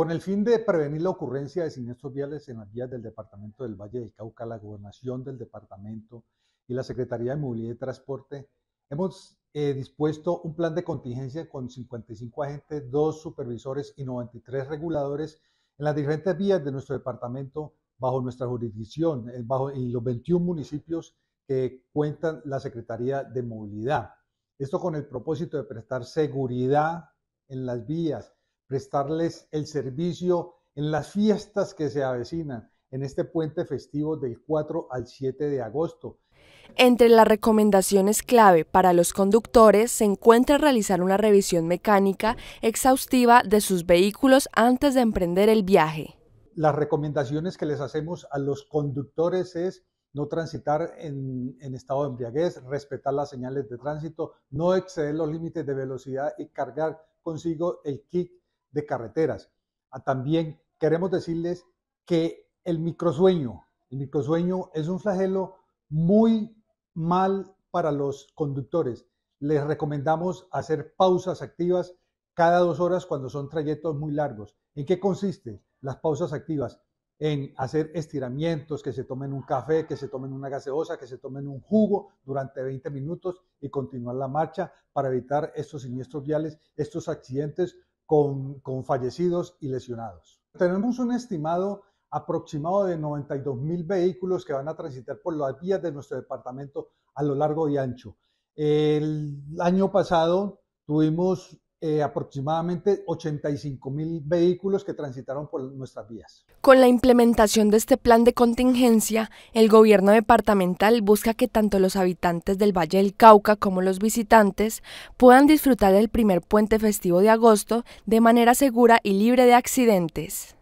Con el fin de prevenir la ocurrencia de siniestros viales en las vías del Departamento del Valle del Cauca, la Gobernación del Departamento y la Secretaría de Movilidad y Transporte, hemos eh, dispuesto un plan de contingencia con 55 agentes, dos supervisores y 93 reguladores en las diferentes vías de nuestro departamento bajo nuestra jurisdicción, eh, bajo en los 21 municipios que cuentan la Secretaría de Movilidad. Esto con el propósito de prestar seguridad en las vías, prestarles el servicio en las fiestas que se avecinan, en este puente festivo del 4 al 7 de agosto. Entre las recomendaciones clave para los conductores se encuentra realizar una revisión mecánica exhaustiva de sus vehículos antes de emprender el viaje. Las recomendaciones que les hacemos a los conductores es no transitar en, en estado de embriaguez, respetar las señales de tránsito, no exceder los límites de velocidad y cargar consigo el kit de carreteras. Ah, también queremos decirles que el microsueño, el microsueño es un flagelo muy mal para los conductores. Les recomendamos hacer pausas activas cada dos horas cuando son trayectos muy largos. ¿En qué consisten las pausas activas? En hacer estiramientos, que se tomen un café, que se tomen una gaseosa, que se tomen un jugo durante 20 minutos y continuar la marcha para evitar estos siniestros viales, estos accidentes con, fallecidos y lesionados. Tenemos un estimado aproximado de 92 mil vehículos que van a transitar por las vías de nuestro departamento a lo largo y ancho. El año pasado tuvimos eh, aproximadamente 85 mil vehículos que transitaron por nuestras vías. Con la implementación de este plan de contingencia, el gobierno departamental busca que tanto los habitantes del Valle del Cauca como los visitantes puedan disfrutar del primer puente festivo de agosto de manera segura y libre de accidentes.